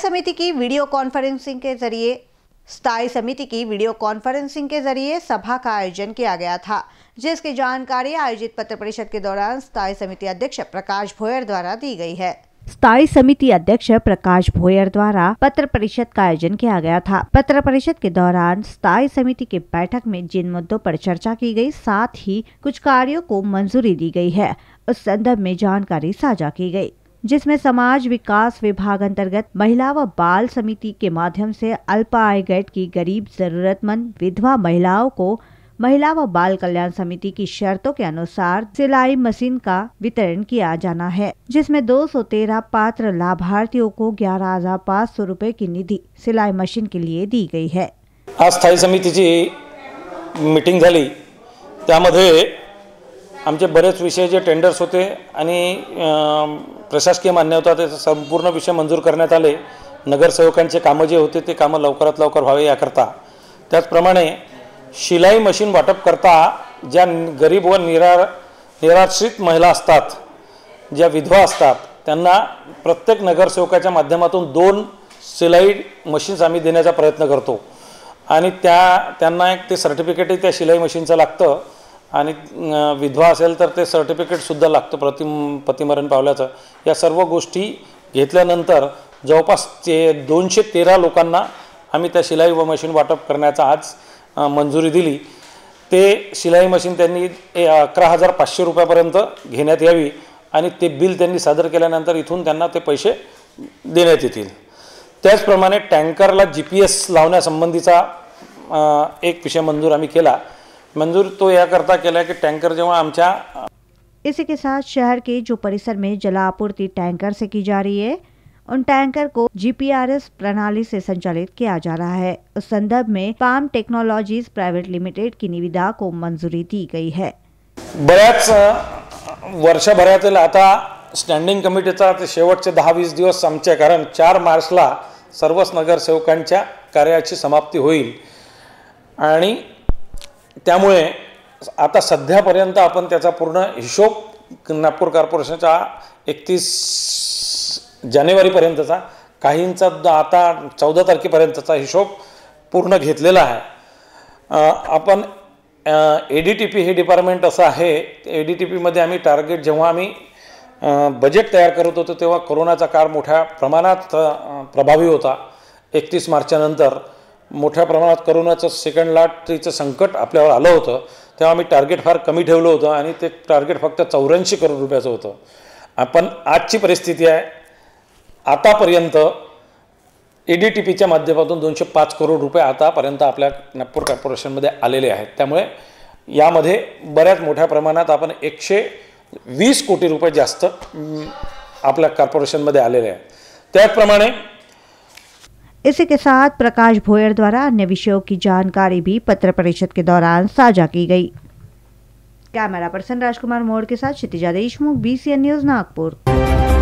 स्थायी समिति की वीडियो कॉन्फ्रेंसिंग के जरिए स्थायी समिति की वीडियो कॉन्फ्रेंसिंग के जरिए सभा का आयोजन किया गया था जिसकी जानकारी आयोजित पत्र परिषद के दौरान स्थायी समिति अध्यक्ष प्रकाश भोयर द्वारा दी गई है स्थायी समिति अध्यक्ष प्रकाश भोयर द्वारा पत्र परिषद का आयोजन किया गया था पत्र परिषद के दौरान स्थायी समिति की बैठक में जिन मुद्दों पर चर्चा की गई साथ ही कुछ कार्यों को मंजूरी दी गई है उस संदर्भ में जानकारी साझा की गई जिसमें समाज विकास विभाग अंतर्गत महिला व बाल समिति के माध्यम से अल्पा आय गैट की गरीब जरूरतमंद विधवा महिलाओं को महिला व बाल कल्याण समिति की शर्तों के अनुसार सिलाई मशीन का वितरण किया जाना है जिसमें 213 पात्र लाभार्थियों को ग्यारह हजार पाँच सौ रूपए की निधि सिलाई मशीन के लिए दी गई है आज स्थायी की मीटिंग आमचे बरेच विषय जे टेंडर्स होते आणि प्रशासकीय मान्य मान्यता ते संपूर्ण विषय मंजूर करण्यात आले नगरसेवकांचे कामं जे होते ते कामं लवकरात लवकर व्हावे याकरता त्याचप्रमाणे शिलाई मशीन वाटप करता ज्या गरीब व निरा निराश्रित महिला असतात ज्या विधवा असतात त्यांना प्रत्येक नगरसेवकाच्या माध्यमातून दोन शिलाई मशीन्स आम्ही देण्याचा प्रयत्न करतो आणि त्या त्यांना एक ते सर्टिफिकेटही त्या शिलाई मशीनचं लागतं आणि विधवा असेल तर ते सर्टिफिकेटसुद्धा लागतं प्रति पतिमरण पावल्याचं या सर्व गोष्टी घेतल्यानंतर जवळपास ते दोनशे तेरा लोकांना आम्ही त्या शिलाई व मशीन वाटप करण्याचा आज मंजुरी दिली ते शिलाई मशीन त्यांनी अकरा हजार पाचशे रुपयापर्यंत घेण्यात यावी आणि ते बिल त्यांनी सादर केल्यानंतर इथून त्यांना ते पैसे देण्यात येतील त्याचप्रमाणे टँकरला जी पी एस लावण्यासंबंधीचा एक विषय मंजूर आम्ही केला मंजूर तो यह करता केला की टँकर जेव्हा आमच्या इसी के साथ शहर के जो परिसर में जलापूर्ति टैंकर से की जा रही है उन टैंकर को जीपीआरएस प्रणाली से संचालित किया जा रहा है उस संदर्भ में पाम टेक्नोलॉजीज प्राइवेट लिमिटेड की निविदा को मंजूरी दी गई है बयाच वर्ष भर आता स्टैंडिंग कमिटी का शेवट से दहा वीस दिवस संपचे कारण चार मार्चला सर्वच नगर सेवक कार्या समाप्ति आणि त्यामुळे आता सध्यापर्यंत आपण त्याचा पूर्ण हिशोब नागपूर कॉर्पोरेशनच्या एकतीस जानेवारीपर्यंतचा काहींचा आता चौदा तारखेपर्यंतचा हिशोब पूर्ण घेतलेला आहे आपण ए डी टी पी हे डिपार्टमेंट असं आहे ए डी टी पीमध्ये आम्ही टार्गेट जेव्हा आम्ही बजेट तयार करत होतो तेव्हा कोरोनाचा काळ मोठ्या प्रमाणात प्रभावी होता एकतीस मार्चनंतर मोठ्या प्रमाणात करोनाचं सेकंड लाटचं संकट आपल्यावर आलं होतं तेव्हा आम्ही टार्गेट फार कमी ठेवलं होतं आणि ते टार्गेट फक्त चौऱ्याऐंशी करोड रुपयाचं होतं आपण आजची परिस्थिती आहे आतापर्यंत ए डी टी पीच्या माध्यमातून दोनशे पाच करोड रुपये आतापर्यंत आपल्या नागपूर कॉर्पोरेशनमध्ये आलेले आहेत त्यामुळे यामध्ये बऱ्याच मोठ्या प्रमाणात आपण एकशे वीस कोटी रुपये जास्त आपल्या कॉर्पोरेशनमध्ये आलेले आहेत त्याचप्रमाणे इसी के साथ प्रकाश भोयर द्वारा अन्य विषयों की जानकारी भी पत्र परिषद के दौरान साझा की गई कैमरा पर्सन राजकुमार मोड़ के साथ क्षितिजा देशमुख बी न्यूज नागपुर